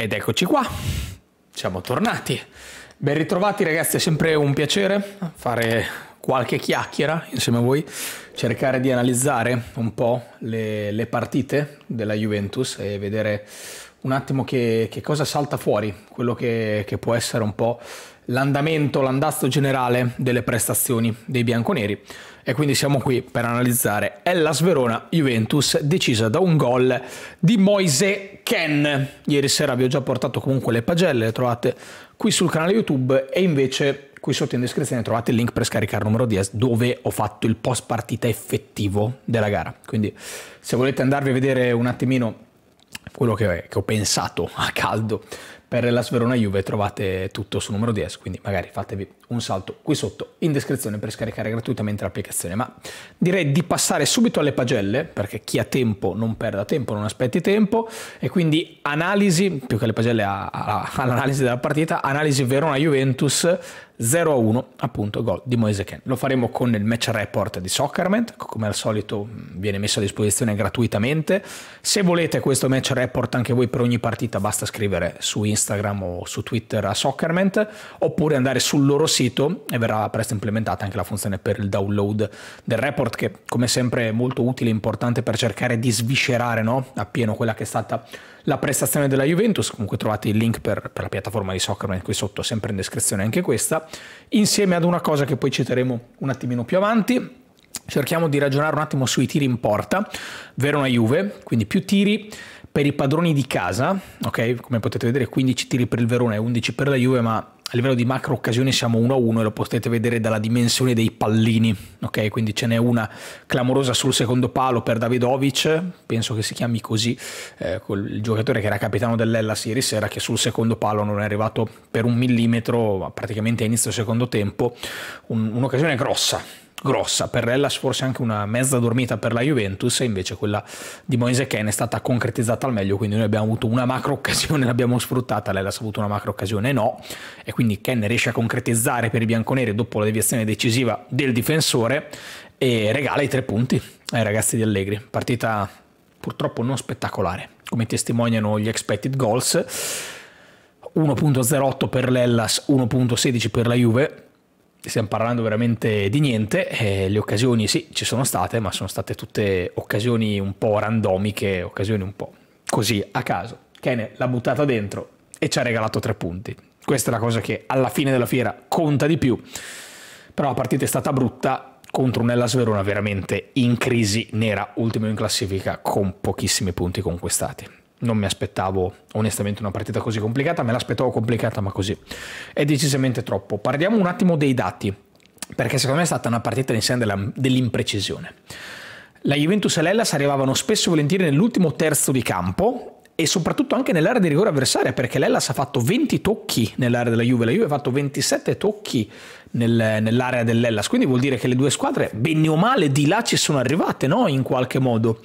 Ed eccoci qua, siamo tornati. Ben ritrovati ragazzi, è sempre un piacere fare qualche chiacchiera insieme a voi, cercare di analizzare un po' le, le partite della Juventus e vedere un attimo che, che cosa salta fuori, quello che, che può essere un po' l'andamento, l'andazzo generale delle prestazioni dei bianconeri e quindi siamo qui per analizzare Ella Sverona Juventus decisa da un gol di Moise Ken. Ieri sera vi ho già portato comunque le pagelle, le trovate qui sul canale YouTube e invece qui sotto in descrizione trovate il link per scaricare il numero 10 dove ho fatto il post partita effettivo della gara. Quindi se volete andarvi a vedere un attimino quello che ho pensato a caldo per la Sverona Juve trovate tutto su numero 10, quindi magari fatevi un salto qui sotto in descrizione per scaricare gratuitamente l'applicazione. Ma direi di passare subito alle pagelle, perché chi ha tempo non perda tempo, non aspetti tempo, e quindi analisi, più che le pagelle all'analisi della partita, analisi Verona-Juventus, 0-1 appunto gol di Moise Ken. Lo faremo con il match report di Soccerment, che come al solito mm, viene messo a disposizione gratuitamente. Se volete questo match report anche voi per ogni partita basta scrivere su Instagram o su Twitter a Soccerment oppure andare sul loro sito e verrà presto implementata anche la funzione per il download del report che come sempre è molto utile e importante per cercare di sviscerare no? appieno quella che è stata la prestazione della Juventus, comunque trovate il link per, per la piattaforma di Soccer qui sotto, sempre in descrizione anche questa, insieme ad una cosa che poi citeremo un attimino più avanti, cerchiamo di ragionare un attimo sui tiri in porta, vero una Juve, quindi più tiri per i padroni di casa, ok? Come potete vedere 15 tiri per il Verona e 11 per la Juve, ma a livello di macro occasioni siamo 1 a 1 e lo potete vedere dalla dimensione dei pallini, ok? Quindi ce n'è una clamorosa sul secondo palo per Davidovic, penso che si chiami così, eh, il giocatore che era capitano dell'Ellas ieri sera, che sul secondo palo non è arrivato per un millimetro, praticamente a inizio secondo tempo, un, un'occasione grossa, grossa per l'Ellas, forse anche una mezza dormita per la Juventus, e invece quella di Moise Ken è stata concretizzata al meglio, quindi noi abbiamo avuto una macro occasione, l'abbiamo sfruttata, l'Ellas ha avuto una macro occasione no, e quindi Ken riesce a concretizzare per i bianconeri dopo la deviazione decisiva del difensore e regala i tre punti ai ragazzi di Allegri, partita purtroppo non spettacolare, come testimoniano gli expected goals, 1.08 per l'Ellas, 1.16 per la Juve, stiamo parlando veramente di niente, eh, le occasioni sì ci sono state, ma sono state tutte occasioni un po' randomiche, occasioni un po' così a caso. Kene l'ha buttata dentro e ci ha regalato tre punti. Questa è la cosa che alla fine della fiera conta di più, però la partita è stata brutta contro un Hellas Verona veramente in crisi nera, ultimo in classifica con pochissimi punti conquistati non mi aspettavo onestamente una partita così complicata, me l'aspettavo complicata ma così è decisamente troppo. Parliamo un attimo dei dati, perché secondo me è stata una partita in sé dell'imprecisione. La Juventus e l'Ellas arrivavano spesso e volentieri nell'ultimo terzo di campo e soprattutto anche nell'area di rigore avversaria, perché l'Ellas ha fatto 20 tocchi nell'area della Juve, la Juve ha fatto 27 tocchi nel, nell'area dell'Ellas, quindi vuol dire che le due squadre, bene o male, di là ci sono arrivate, no? In qualche modo.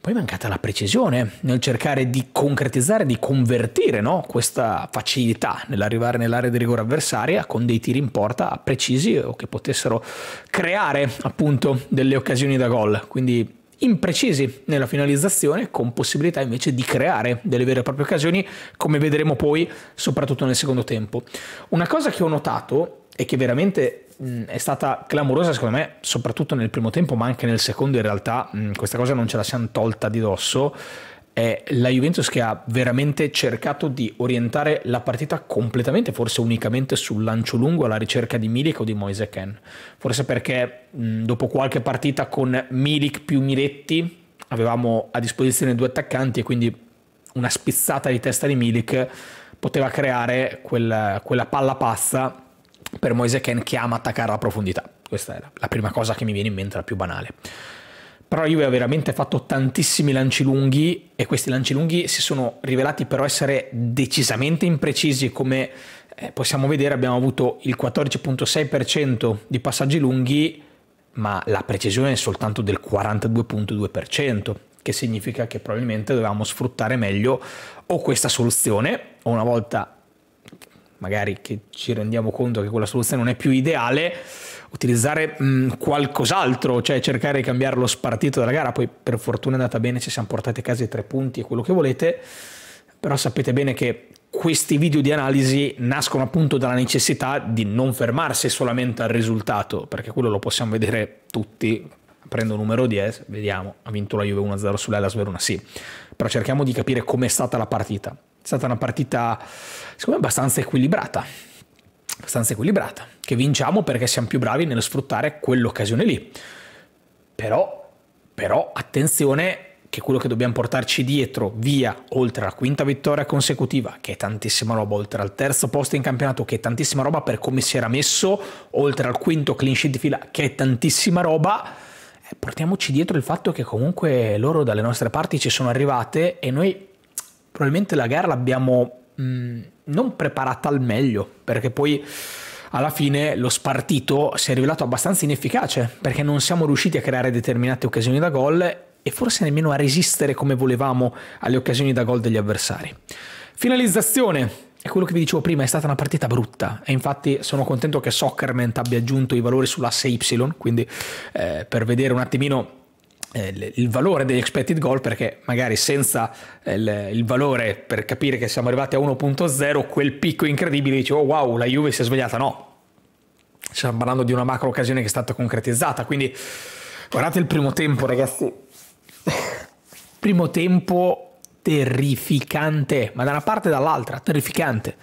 Poi è mancata la precisione nel cercare di concretizzare, di convertire no? questa facilità nell'arrivare nell'area di rigore avversaria con dei tiri in porta precisi o che potessero creare appunto delle occasioni da gol. Quindi imprecisi nella finalizzazione con possibilità invece di creare delle vere e proprie occasioni come vedremo poi soprattutto nel secondo tempo. Una cosa che ho notato e che veramente Mm, è stata clamorosa secondo me, soprattutto nel primo tempo, ma anche nel secondo in realtà, mm, questa cosa non ce la siamo tolta di dosso, è la Juventus che ha veramente cercato di orientare la partita completamente, forse unicamente sul lancio lungo alla ricerca di Milik o di Moise Ken. Forse perché mm, dopo qualche partita con Milik più Miretti avevamo a disposizione due attaccanti e quindi una spizzata di testa di Milik poteva creare quella, quella palla pazza per Moise Ken che ama attaccare la profondità. Questa è la prima cosa che mi viene in mente, la più banale. Però io ho veramente fatto tantissimi lanci lunghi e questi lanci lunghi si sono rivelati però essere decisamente imprecisi come eh, possiamo vedere abbiamo avuto il 14.6% di passaggi lunghi ma la precisione è soltanto del 42.2% che significa che probabilmente dovevamo sfruttare meglio o questa soluzione o una volta magari che ci rendiamo conto che quella soluzione non è più ideale, utilizzare mh, mm, qualcos'altro, cioè cercare di cambiare lo spartito della gara. Poi per fortuna è andata bene, ci siamo portati a casa i tre punti e quello che volete, però sapete bene che questi video di analisi nascono appunto dalla necessità di non fermarsi solamente al risultato, perché quello lo possiamo vedere tutti. Prendo numero 10, vediamo, ha vinto la Juve 1-0 sull'Elas Verona, sì, però cerchiamo di capire com'è stata la partita è stata una partita, secondo me, abbastanza equilibrata. Abbastanza equilibrata. Che vinciamo perché siamo più bravi nello sfruttare quell'occasione lì. Però, però, attenzione che quello che dobbiamo portarci dietro via, oltre alla quinta vittoria consecutiva, che è tantissima roba, oltre al terzo posto in campionato, che è tantissima roba per come si era messo, oltre al quinto clean sheet di fila, che è tantissima roba, eh, portiamoci dietro il fatto che comunque loro dalle nostre parti ci sono arrivate e noi probabilmente la gara l'abbiamo mm, non preparata al meglio, perché poi alla fine lo spartito si è rivelato abbastanza inefficace, perché non siamo riusciti a creare determinate occasioni da gol e forse nemmeno a resistere come volevamo alle occasioni da gol degli avversari. Finalizzazione. È quello che vi dicevo prima, è stata una partita brutta e infatti sono contento che Soccerment abbia aggiunto i valori sull'asse Y, quindi eh, per vedere un attimino eh, il valore degli expected goal perché magari senza eh, il, valore per capire che siamo arrivati a 1.0 quel picco incredibile dice oh wow la Juve si è svegliata no stiamo parlando di una macro occasione che è stata concretizzata quindi guardate il primo tempo ragazzi primo tempo terrificante ma da una parte e dall'altra terrificante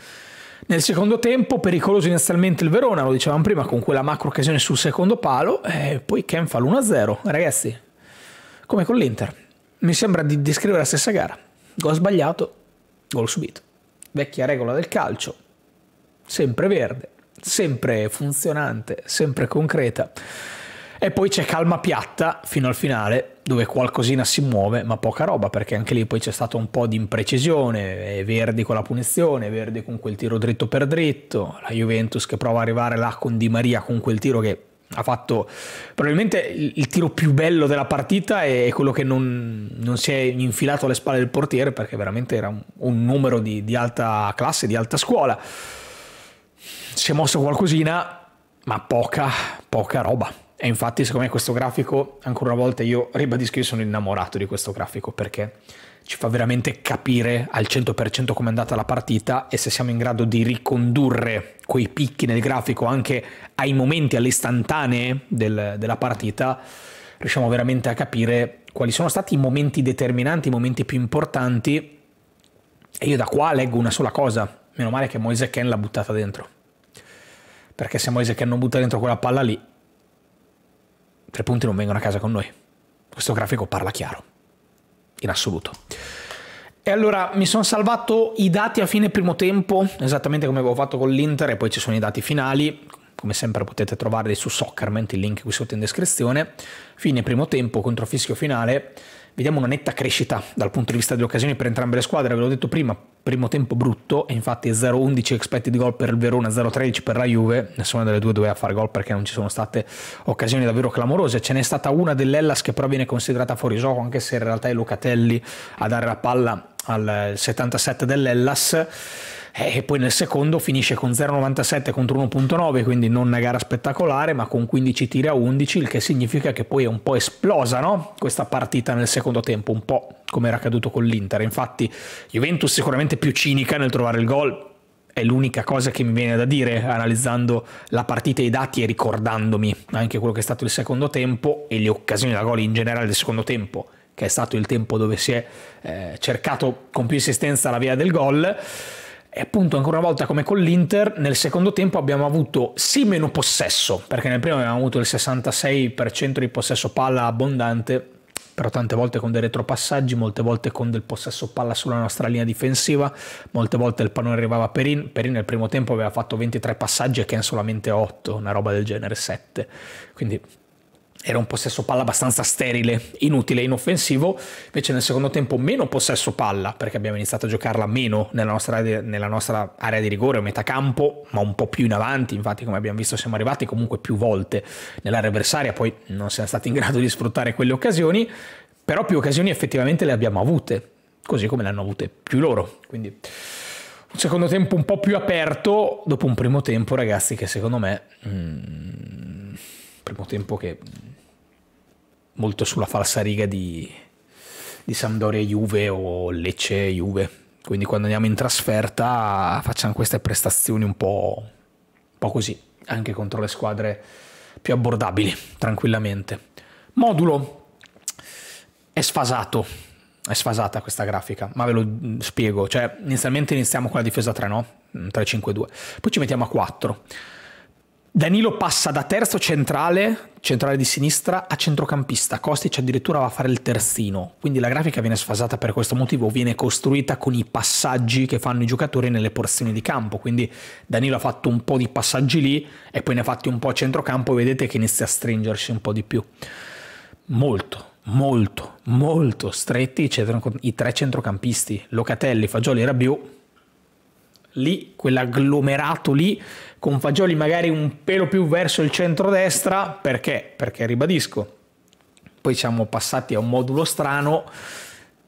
nel secondo tempo pericoloso inizialmente il Verona, lo dicevamo prima, con quella macro occasione sul secondo palo, e eh, poi Ken fa l'1-0. Ragazzi, come con l'Inter. Mi sembra di descrivere la stessa gara. Gol sbagliato, gol subito. Vecchia regola del calcio, sempre verde, sempre funzionante, sempre concreta. E poi c'è calma piatta fino al finale, dove qualcosina si muove, ma poca roba, perché anche lì poi c'è stato un po' di imprecisione, Verdi con la punizione, Verdi con quel tiro dritto per dritto, la Juventus che prova a arrivare là con Di Maria con quel tiro che ha fatto probabilmente il tiro più bello della partita e quello che non, non, si è infilato alle spalle del portiere perché veramente era un, un numero di, di, alta classe, di alta scuola. Si è mosso qualcosina, ma poca, poca roba. E infatti, secondo me, questo grafico, ancora una volta, io ribadisco, che sono innamorato di questo grafico perché ci fa veramente capire al 100% come è andata la partita e se siamo in grado di ricondurre quei picchi nel grafico anche ai momenti, alle istantanee del, della partita, riusciamo veramente a capire quali sono stati i momenti determinanti, i momenti più importanti. E io da qua leggo una sola cosa, meno male che Moise Ken l'ha buttata dentro. Perché se Moise Ken non butta dentro quella palla lì, tre punti non vengono a casa con noi. Questo grafico parla chiaro in assoluto. E allora mi sono salvato i dati a fine primo tempo, esattamente come avevo fatto con l'Inter, e poi ci sono i dati finali. Come sempre potete trovarli su Soccerment, il link qui sotto in descrizione. Fine primo tempo contro fischio finale vediamo una netta crescita dal punto di vista delle occasioni per entrambe le squadre, ve l'ho detto prima, primo tempo brutto, e infatti 0-11 expected goal per il Verona, 0-13 per la Juve, nessuna delle due doveva fare gol perché non ci sono state occasioni davvero clamorose, ce n'è stata una dell'Ellas che però viene considerata fuori gioco, anche se in realtà è Locatelli a dare la palla al 77 dell'Ellas eh, e poi nel secondo finisce con 0,97 contro 1,9 quindi non una gara spettacolare ma con 15 tiri a 11 il che significa che poi è un po' esplosa no? questa partita nel secondo tempo un po' come era accaduto con l'Inter infatti Juventus sicuramente più cinica nel trovare il gol è l'unica cosa che mi viene da dire analizzando la partita e i dati e ricordandomi anche quello che è stato il secondo tempo e le occasioni da gol in generale del secondo tempo che è stato il tempo dove si è eh, cercato con più insistenza la via del gol e appunto ancora una volta come con l'Inter, nel secondo tempo abbiamo avuto sì meno possesso, perché nel primo abbiamo avuto il 66% di possesso palla abbondante, però tante volte con dei retropassaggi, molte volte con del possesso palla sulla nostra linea difensiva, molte volte il pallone arrivava a Perin, Perin nel primo tempo aveva fatto 23 passaggi e Ken solamente 8, una roba del genere 7, quindi era un possesso palla abbastanza sterile, inutile, inoffensivo, invece nel secondo tempo meno possesso palla, perché abbiamo iniziato a giocarla meno nella nostra, nella nostra area di rigore o metà campo, ma un po' più in avanti, infatti come abbiamo visto siamo arrivati comunque più volte nell'area avversaria, poi non siamo stati in grado di sfruttare quelle occasioni, però più occasioni effettivamente le abbiamo avute, così come le hanno avute più loro, quindi un secondo tempo un po' più aperto dopo un primo tempo ragazzi che secondo me... Mm, primo tempo che molto sulla falsariga di, di Sampdoria Juve o Lecce Juve. Quindi quando andiamo in trasferta facciamo queste prestazioni un po', un po così, anche contro le squadre più abbordabili, tranquillamente. Modulo è sfasato, è sfasata questa grafica, ma ve lo mm, spiego. Cioè, inizialmente iniziamo con la difesa 3, no? 3-5-2, mm, poi ci mettiamo a 4 Danilo passa da terzo centrale, centrale di sinistra, a centrocampista. Kostic addirittura va a fare il terzino. Quindi la grafica viene sfasata per questo motivo, viene costruita con i passaggi che fanno i giocatori nelle porzioni di campo. Quindi Danilo ha fatto un po' di passaggi lì e poi ne ha fatti un po' a centrocampo e vedete che inizia a stringersi un po' di più. Molto, molto, molto stretti i tre centrocampisti. Locatelli, Fagioli e Rabiot lì, quell'agglomerato lì, con Fagioli magari un pelo più verso il centro-destra, perché? Perché ribadisco, poi siamo passati a un modulo strano,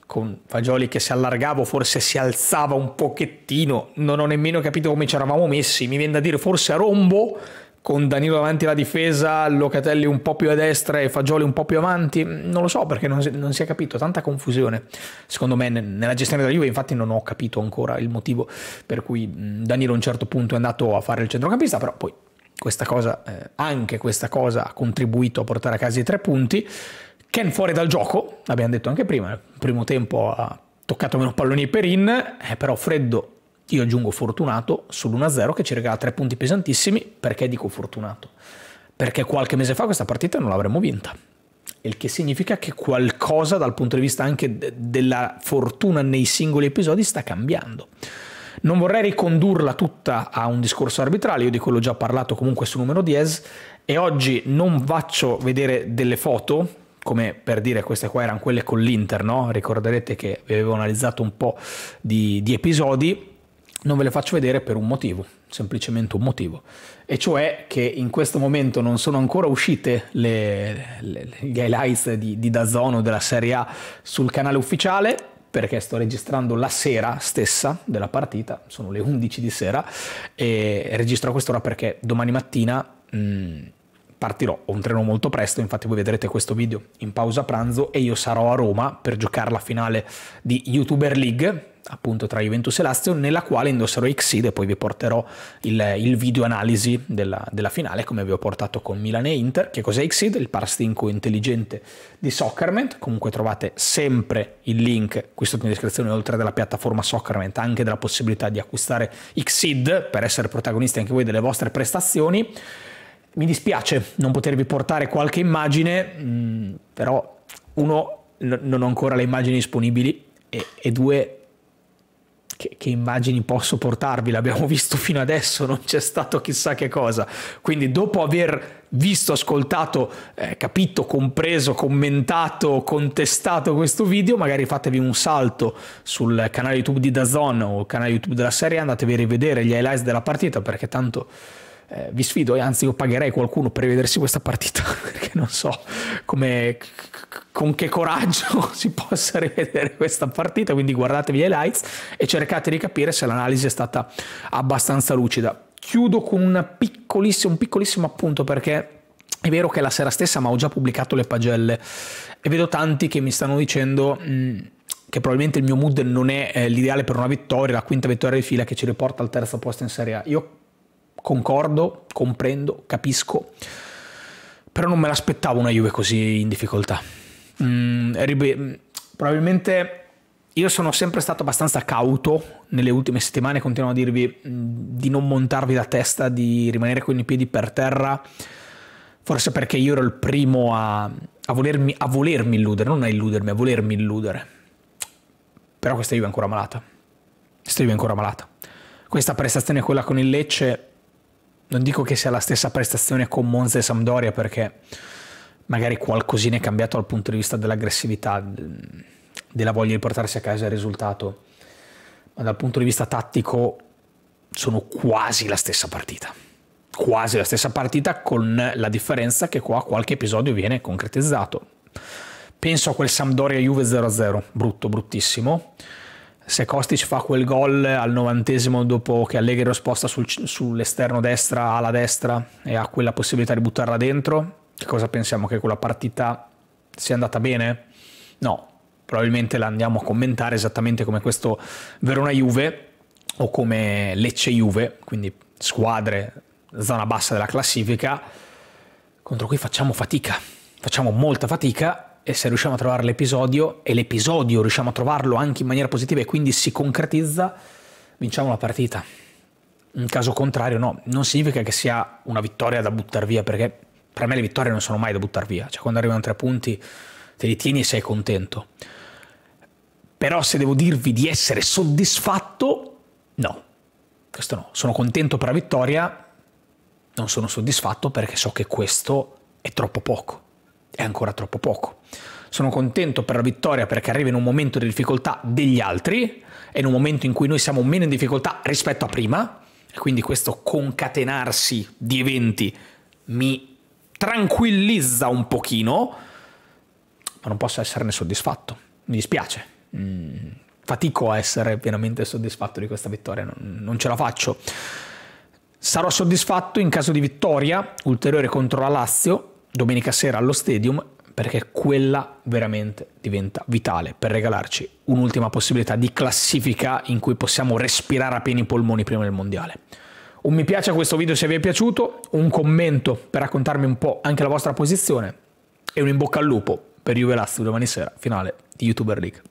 con Fagioli che si allargava, forse si alzava un pochettino, non ho nemmeno capito come ci eravamo messi, mi viene da dire forse a rombo, con Danilo davanti alla difesa, Locatelli un po' più a destra e Fagioli un po' più avanti, non lo so perché non si, non si è capito, tanta confusione secondo me nella gestione della Juve, infatti non ho capito ancora il motivo per cui Danilo a un certo punto è andato a fare il centrocampista, però poi questa cosa, eh, anche questa cosa ha contribuito a portare a casa i tre punti, Ken fuori dal gioco, l'abbiamo detto anche prima, il primo tempo ha toccato meno palloni per in, eh, però freddo io aggiungo fortunato sull'1-0 che ci regala tre punti pesantissimi. Perché dico fortunato? Perché qualche mese fa questa partita non l'avremmo vinta. Il che significa che qualcosa dal punto di vista anche de della fortuna nei singoli episodi sta cambiando. Non vorrei ricondurla tutta a un discorso arbitrale, io di quello ho già parlato comunque sul numero 10 e oggi non faccio vedere delle foto, come per dire queste qua erano quelle con l'Inter, no? ricorderete che vi avevo analizzato un po' di, di episodi, non ve le faccio vedere per un motivo, semplicemente un motivo, e cioè che in questo momento non sono ancora uscite le, le, le, gli highlights di, di Dazzono della Serie A sul canale ufficiale, perché sto registrando la sera stessa della partita, sono le 11 di sera, e registro a quest'ora perché domani mattina... Mh, mm, partirò, ho un treno molto presto, infatti voi vedrete questo video in pausa pranzo e io sarò a Roma per giocare la finale di YouTuber League, appunto tra Juventus e Lazio, nella quale indosserò Xseed e poi vi porterò il, il video analisi della, della, finale, come vi ho portato con Milan e Inter. Che cos'è Xseed? Il parstinco intelligente di Soccerment. Comunque trovate sempre il link qui sotto in descrizione, oltre alla piattaforma Soccerment, anche della possibilità di acquistare Xseed per essere protagonisti anche voi delle vostre prestazioni. Mi dispiace non potervi portare qualche immagine, mm, però uno, non ho ancora le immagini disponibili e, e due, che, che, immagini posso portarvi? L'abbiamo visto fino adesso, non c'è stato chissà che cosa. Quindi dopo aver visto, ascoltato, eh, capito, compreso, commentato, contestato questo video, magari fatevi un salto sul canale YouTube di Dazon o canale YouTube della serie, andatevi a rivedere gli highlights della partita perché tanto eh, vi sfido e eh, anzi io pagherei qualcuno per rivedersi questa partita perché non so come, con che coraggio si possa rivedere questa partita, quindi guardatevi gli highlights e cercate di capire se l'analisi è stata abbastanza lucida. Chiudo con piccolissimo, un piccolissimo appunto perché è vero che la sera stessa, ma ho già pubblicato le pagelle e vedo tanti che mi stanno dicendo mh, che probabilmente il mio mood non è eh, l'ideale per una vittoria, la quinta vittoria di fila che ci riporta al terzo posto in Serie A. Io concordo, comprendo, capisco, però non me l'aspettavo una Juve così in difficoltà. Mm, mm, probabilmente io sono sempre stato abbastanza cauto nelle ultime settimane, continuo a dirvi mm, di non montarvi la testa, di rimanere con i piedi per terra, forse perché io ero il primo a, a, volermi, a volermi illudere, non a illudermi, a volermi illudere. Però questa Juve è ancora malata. Questa Juve è ancora malata. Questa prestazione, quella con il Lecce, non dico che sia la stessa prestazione con Monza e Sampdoria perché magari qualcosina è cambiato dal punto di vista dell'aggressività, mm, della voglia di portarsi a casa il risultato, ma dal punto di vista tattico sono quasi la stessa partita. Quasi la stessa partita con la differenza che qua qualche episodio viene concretizzato. Penso a quel Sampdoria Juve 0-0, brutto, bruttissimo se Kostic fa quel gol al novantesimo dopo che Allegri lo sposta sul, sull'esterno destra alla destra e ha quella possibilità di buttarla dentro, che cosa pensiamo? Che quella partita sia andata bene? No, probabilmente la andiamo a commentare esattamente come questo Verona-Juve o come Lecce-Juve, quindi squadre zona bassa della classifica, contro cui facciamo fatica, facciamo molta fatica e se riusciamo a trovare l'episodio e l'episodio riusciamo a trovarlo anche in maniera positiva e quindi si concretizza, vinciamo la partita. In caso contrario no, non significa che sia una vittoria da buttare via perché per me le vittorie non sono mai da buttare via, cioè quando arrivano tre punti te li tieni e sei contento. Però se devo dirvi di essere soddisfatto, no, questo no. Sono contento per la vittoria, non sono soddisfatto perché so che questo è troppo poco, è ancora troppo poco sono contento per la vittoria perché arriva in un momento di difficoltà degli altri, è in un momento in cui noi siamo meno in difficoltà rispetto a prima, e quindi questo concatenarsi di eventi mi tranquillizza un pochino, ma non posso esserne soddisfatto, mi dispiace. Mm, fatico a essere pienamente soddisfatto di questa vittoria, non, non ce la faccio. Sarò soddisfatto in caso di vittoria ulteriore contro la Lazio, domenica sera allo Stadium perché quella veramente diventa vitale per regalarci un'ultima possibilità di classifica in cui possiamo respirare a pieni polmoni prima del mondiale. Un mi piace a questo video se vi è piaciuto, un commento per raccontarmi un po' anche la vostra posizione e un in bocca al lupo per Juve Lazio domani sera, finale di YouTuber League.